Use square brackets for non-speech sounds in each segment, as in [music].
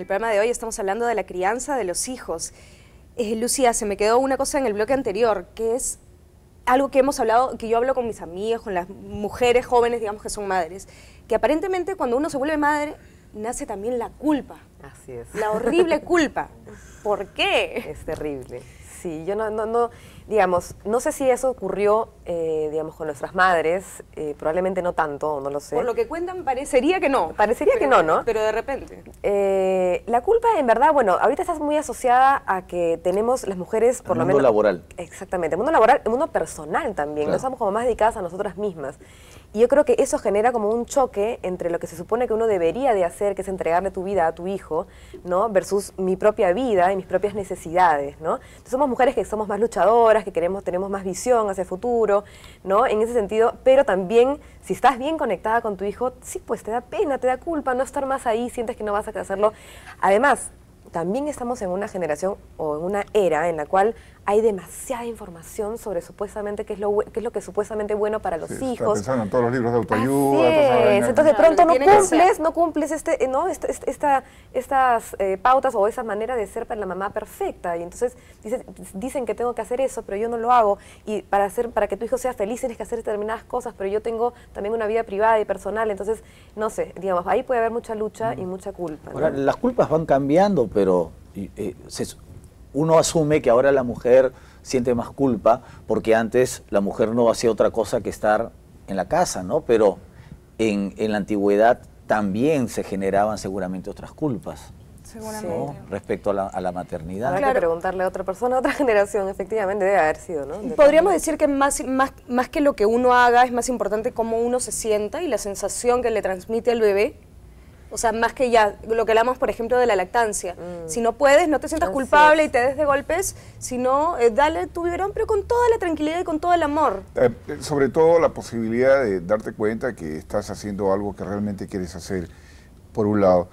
el programa de hoy estamos hablando de la crianza de los hijos. Eh, Lucía, se me quedó una cosa en el bloque anterior, que es algo que hemos hablado, que yo hablo con mis amigas, con las mujeres jóvenes, digamos que son madres, que aparentemente cuando uno se vuelve madre, nace también la culpa. Así es. La horrible [laughs] culpa. ¿Por qué? Es terrible. Sí, yo no, no, no digamos, no sé si eso ocurrió, eh, digamos, con nuestras madres, eh, probablemente no tanto, no lo sé. Por lo que cuentan, parecería que no. Parecería que no, ¿no? Pero de repente. Eh, la culpa, en verdad, bueno, ahorita estás muy asociada a que tenemos las mujeres, por lo menos... El mundo laboral. Exactamente, el mundo laboral, el mundo personal también, no somos como más dedicadas a nosotras mismas. Y yo creo que eso genera como un choque entre lo que se supone que uno debería de hacer, que es entregarle tu vida a tu hijo, ¿no? Versus mi propia vida y mis propias necesidades, ¿no? somos mujeres que somos más luchadoras, que queremos, tenemos más visión hacia el futuro, ¿no? En ese sentido, pero también si estás bien conectada con tu hijo, sí, pues te da pena, te da culpa no estar más ahí, sientes que no vas a hacerlo. Además, también estamos en una generación o en una era en la cual hay demasiada información sobre supuestamente qué es lo, que es lo que es supuestamente bueno para los hijos. Pensando en todos los libros de autoayuda. Entonces de pronto no cumples, no cumples este, eh, no, este, este, esta, estas eh, pautas o esa manera de ser para la mamá perfecta. Y entonces dicen que tengo que hacer eso, pero yo no lo hago. Y para, hacer, para que tu hijo sea feliz tienes que hacer determinadas cosas, pero yo tengo también una vida privada y personal. Entonces, no sé, digamos, ahí puede haber mucha lucha mm. y mucha culpa. las culpas van cambiando, pero pero eh, uno asume que ahora la mujer siente más culpa porque antes la mujer no hacía otra cosa que estar en la casa, ¿no? Pero en, la antigüedad también se generaban seguramente otras culpas. Seguramente. Respecto a la, maternidad. preguntarle a otra persona, a otra [laughs] generación, efectivamente, debe haber sido, ¿no? Podríamos decir que más, más, más que lo que uno haga, es más importante cómo uno se sienta y la sensación que le transmite al bebé o sea, más que ya lo que hablamos, por ejemplo, de la lactancia. Mm. Si no puedes, no te sientas culpable y te des de golpes, sino eh, dale tu biberón, pero con toda la tranquilidad y con todo el amor. Eh, eh, sobre todo la posibilidad de darte cuenta que estás haciendo algo que realmente quieres hacer, por un lado.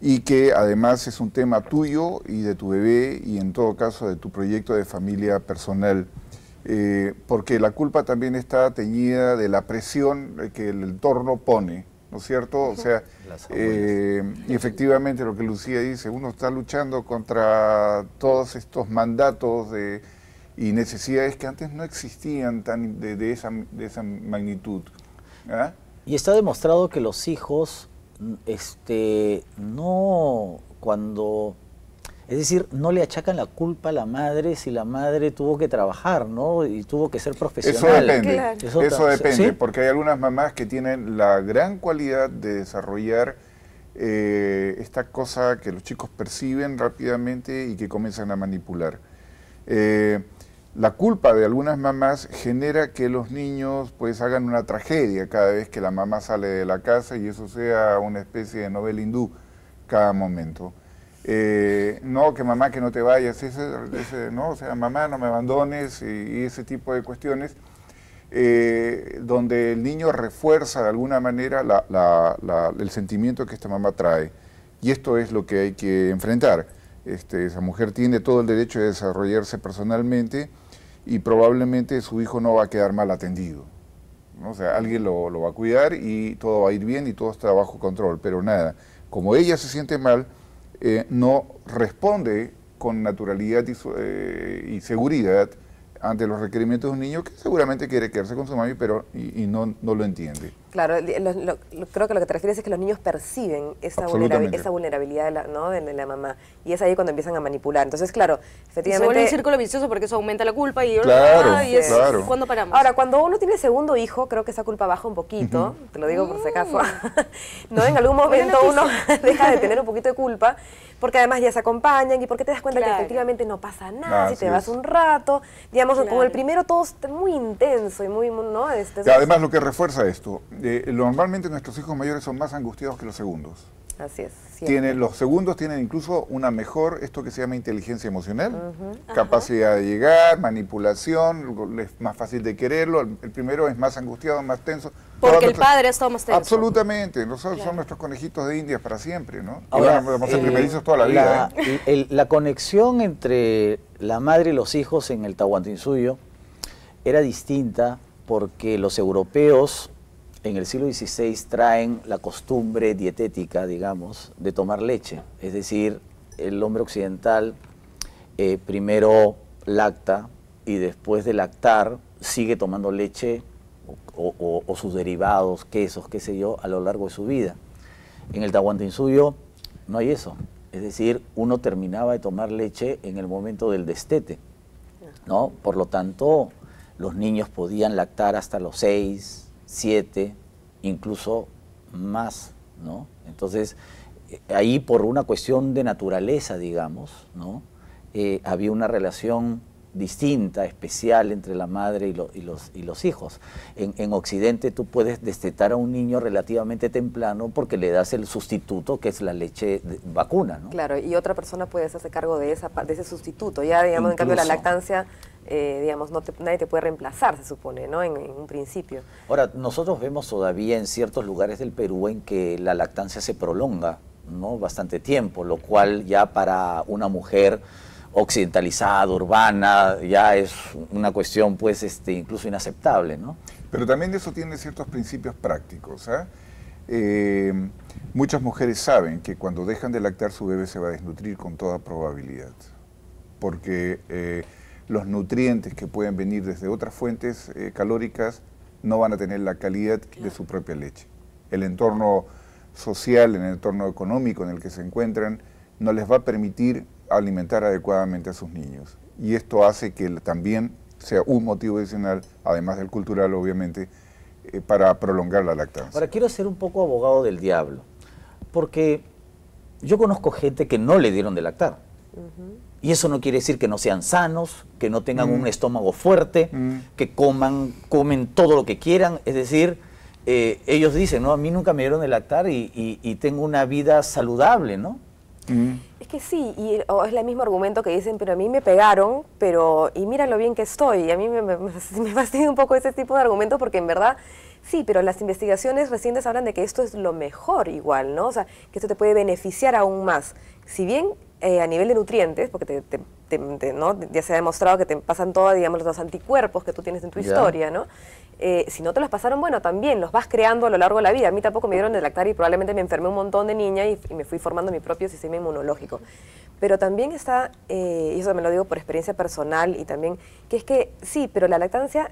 y que además es un tema tuyo y de tu bebé y en todo caso de tu proyecto de familia personal. porque la culpa también está teñida de la presión que el entorno pone ¿no es cierto? O sea, eh, y efectivamente lo que Lucía dice, uno está luchando contra todos estos mandatos de, y necesidades que antes no existían tan de, esa, magnitud. ¿ah? Y está demostrado que los hijos, este, no, cuando es decir, no le achacan la culpa a la madre si la madre tuvo que trabajar, ¿no? Y tuvo que ser profesional. Eso depende, eso, depende, porque hay algunas mamás que tienen la gran cualidad de desarrollar eh, esta cosa que los chicos perciben rápidamente y que comienzan a manipular. Eh, la culpa de algunas mamás genera que los niños pues hagan una tragedia cada vez que la mamá sale de la casa y eso sea una especie de novela hindú cada momento. Eh, no, que mamá que no te vayas, no, o sea, mamá no me abandones y, ese tipo de cuestiones, eh, donde el niño refuerza de alguna manera el sentimiento que esta mamá trae. Y esto es lo que hay que enfrentar. Este, esa mujer tiene todo el derecho de desarrollarse personalmente y probablemente su hijo no va a quedar mal atendido. ¿no? O sea, alguien lo, va a cuidar y todo va a ir bien y todo está bajo control, pero nada, como ella se siente mal, eh, no responde con naturalidad eh, y, seguridad ante los requerimientos de un niño que seguramente quiere quedarse con su mami pero, y, y no, no lo entiende. Claro, creo que lo que te refieres es que los niños perciben esa, vulnerabilidad, esa vulnerabilidad de la, ¿no? de, la, mamá y es ahí cuando empiezan a manipular. Entonces, claro, efectivamente... se vuelve un círculo vicioso porque eso aumenta la culpa y, claro, es, claro. ¿cuándo paramos? Ahora, cuando uno tiene segundo hijo, creo que esa culpa baja un poquito, te lo digo por si acaso. Mm. [laughs] no, en algún momento uno [laughs] deja de tener un poquito de culpa porque además ya se acompañan y porque te das cuenta que efectivamente no pasa nada ah, si te vas un rato. Digamos, con el primero todo es muy intenso y muy... ¿no? Este, y además lo que refuerza esto normalmente nuestros hijos mayores son más angustiados que los segundos. Así es. Tienen, los segundos tienen incluso una mejor, esto que se llama inteligencia emocional, capacidad de llegar, manipulación, es más fácil de quererlo, el, primero es más angustiado, más tenso. Porque el padre padre está más tenso. Absolutamente, nosotros son nuestros conejitos de indias para siempre, ¿no? y vamos a eh, primerizos toda la, vida. ¿eh? la conexión entre la madre y los hijos en el Tahuantinsuyo era distinta porque los europeos en el siglo XVI traen la costumbre dietética, digamos, de tomar leche. Es decir, el hombre occidental eh, primero lacta y después de lactar sigue tomando leche o, sus derivados, quesos, qué sé yo, a lo largo de su vida. En el Tahuantinsuyo no hay eso. Es decir, uno terminaba de tomar leche en el momento del destete, ¿no? Por lo tanto, los niños podían lactar hasta los seis siete, incluso más, ¿no? Entonces, eh, ahí por una cuestión de naturaleza, digamos, ¿no? Eh, había una relación distinta, especial entre la madre y, los, y los, hijos. En, Occidente tú puedes destetar a un niño relativamente temprano porque le das el sustituto que es la leche de, vacuna, ¿no? Claro, y otra persona puede hacerse cargo de, esa, de ese sustituto. Ya, digamos, en cambio la lactancia... Eh, digamos, no nadie te puede reemplazar, se supone, ¿no? En, en, un principio. Ahora, nosotros vemos todavía en ciertos lugares del Perú en que la lactancia se prolonga, ¿no? Bastante tiempo, lo cual ya para una mujer occidentalizada, urbana, ya es una cuestión pues este, incluso inaceptable, ¿no? Pero también eso tiene ciertos principios prácticos, ¿ah? eh, muchas mujeres saben que cuando dejan de lactar su bebé se va a desnutrir con toda probabilidad, porque eh, los nutrientes que pueden venir desde otras fuentes eh, calóricas no van a tener la calidad de su propia leche. El entorno social, el entorno económico en el que se encuentran, no les va a permitir alimentar adecuadamente a sus niños. Y esto hace que también sea un motivo adicional, además del cultural, obviamente, eh, para prolongar la lactancia. Ahora, quiero ser un poco abogado del diablo, porque yo conozco gente que no le dieron de lactar. Y eso no quiere decir que no sean sanos, que no tengan mm. un estómago fuerte, mm. que coman, comen todo lo que quieran. Es decir, eh, ellos dicen, no, a mí nunca me dieron de lactar y tengo una vida saludable, ¿no? Mm. Es que sí, y es el mismo argumento que dicen, pero a mí me pegaron, pero y mira lo bien que estoy. Y a mí me, [laughs] me, fastidia un poco ese tipo de argumentos porque en verdad, sí, pero las investigaciones recientes hablan de que esto es lo mejor igual, ¿no? O sea, que esto te puede beneficiar aún más. Si bien eh, a nivel de nutrientes, porque te ya se ha demostrado que te pasan todos, digamos, los anticuerpos que tú tienes en tu historia, ¿no? Eh, si no te los pasaron, bueno, también los vas creando a lo largo de la vida. A mí tampoco me dieron de lactar y probablemente me enfermé un montón de niña y, me fui formando mi propio sistema inmunológico. Pero también está, eh, y eso me lo digo por experiencia personal y también, que es que sí, pero la lactancia,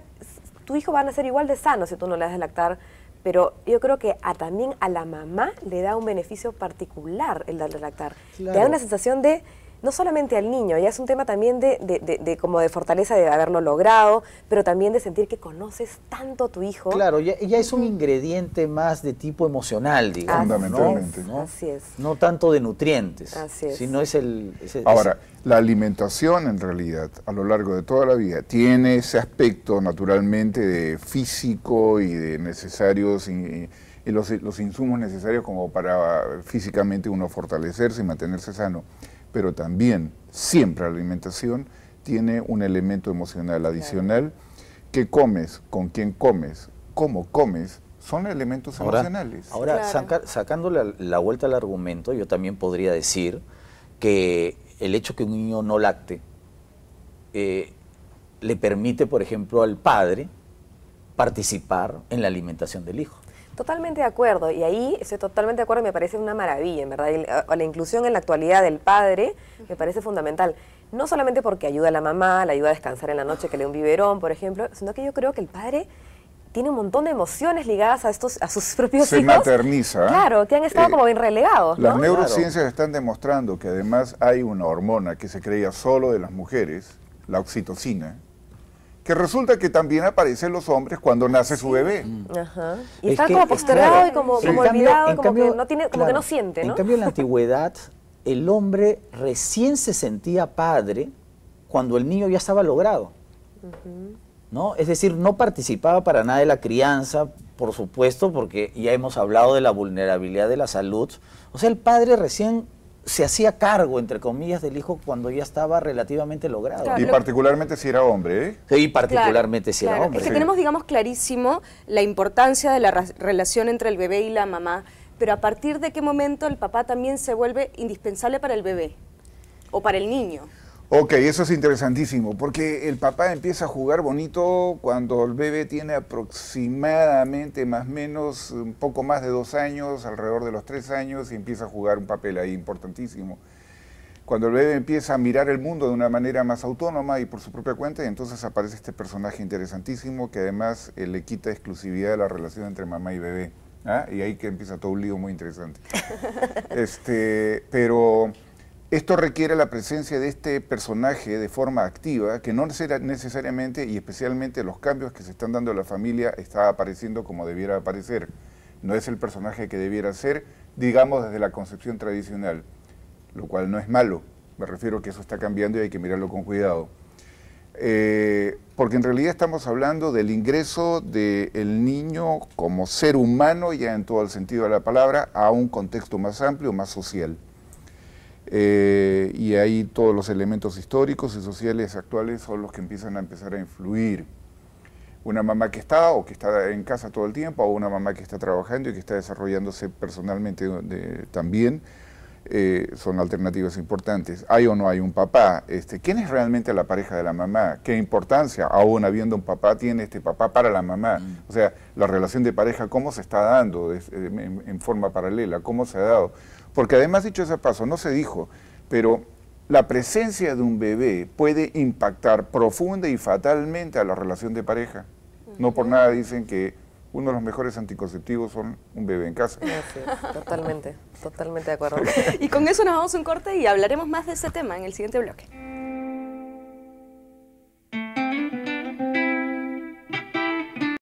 tu hijo va a ser igual de sano si tú no le das de lactar pero yo creo que a, también a la mamá le da un beneficio particular el darle lactar. Le da una sensación de no solamente al niño, ya es un tema también de, como de fortaleza de haberlo logrado, pero también de sentir que conoces tanto a tu hijo. Claro, ya, es un ingrediente más de tipo emocional, digamos. Fundamentalmente, ¿no? Así es. No tanto de nutrientes, Así es. sino es el... Ahora, la alimentación en realidad a lo largo de toda la vida tiene ese aspecto naturalmente de físico y de necesarios... Y, los, los insumos necesarios como para físicamente uno fortalecerse y mantenerse sano pero también siempre la alimentación tiene un elemento emocional adicional. ¿Qué que comes? ¿Con quién comes? ¿Cómo comes? Son elementos emocionales. Ahora, sacándole sacando la, vuelta al argumento, yo también podría decir que el hecho que un niño no lacte eh, le permite, por ejemplo, al padre participar en la alimentación del hijo. Totalmente de acuerdo, y ahí estoy totalmente de acuerdo, me parece una maravilla, en verdad. Eh, la, inclusión en la actualidad del padre me parece fundamental. No solamente porque ayuda a la mamá, la ayuda a descansar en la noche, que le un biberón, por ejemplo, sino que yo creo que el padre tiene un montón de emociones ligadas a estos a sus [laughs] propios hijos. Se materniza. ¿eh? Claro, que han estado eh, como bien relegados. Las neurociencias están demostrando que además hay una hormona que se creía solo de las mujeres, la oxitocina, que resulta que también aparecen los hombres cuando nace su bebé. Mm. Y está como postergado y como, olvidado, como, que no tiene, siente, ¿no? En cambio, en la [laughs] antigüedad, el hombre recién se sentía padre cuando el niño ya estaba logrado. ¿no? Es decir, no participaba para nada de la crianza, por supuesto, porque ya hemos hablado de la vulnerabilidad de la salud. O sea, el padre recién se hacía cargo, entre comillas, del hijo cuando ya estaba relativamente logrado. y particularmente si era hombre, ¿eh? y particularmente si era hombre. Es que tenemos, digamos, clarísimo la importancia de la relación entre el bebé y la mamá, pero a partir de qué momento el papá también se vuelve indispensable para el bebé o para el niño. Ok, eso es interesantísimo, porque el papá empieza a jugar bonito cuando el bebé tiene aproximadamente más o menos un poco más de dos años, alrededor de los tres años, y empieza a jugar un papel ahí importantísimo. Cuando el bebé empieza a mirar el mundo de una manera más autónoma y por su propia cuenta, entonces aparece este personaje interesantísimo que además eh, le quita exclusividad a la relación entre mamá y bebé. ¿ah? Y ahí que empieza todo un lío muy interesante. [laughs] este, pero esto requiere la presencia de este personaje de forma activa, que no necesariamente y especialmente los cambios que se están dando a la familia está apareciendo como debiera aparecer. No es el personaje que debiera ser, digamos, desde la concepción tradicional, lo cual no es malo. Me refiero a que eso está cambiando y hay que mirarlo con cuidado. Eh, porque en realidad estamos hablando del ingreso del niño como ser humano, ya en todo el sentido de la palabra, a un contexto más amplio, más social. Eh, y ahí todos los elementos históricos y sociales actuales son los que empiezan a empezar a influir. Una mamá que está o que está en casa todo el tiempo, o una mamá que está trabajando y que está desarrollándose personalmente también, eh, son alternativas importantes. ¿Hay o no hay un papá? Este, ¿Quién es realmente la pareja de la mamá? ¿Qué importancia, aún habiendo un papá, tiene este papá para la mamá? Mm. O sea, la relación de pareja, ¿cómo se está dando eh, en forma paralela? ¿Cómo se ha dado? Porque además, dicho ese paso, no se dijo, pero la presencia de un bebé puede impactar profunda y fatalmente a la relación de pareja. No por nada dicen que uno de los mejores anticonceptivos son un bebé en casa. Ah, totalmente, totalmente de acuerdo. [laughs] y con eso nos vamos a un corte y hablaremos más de ese tema en el siguiente bloque.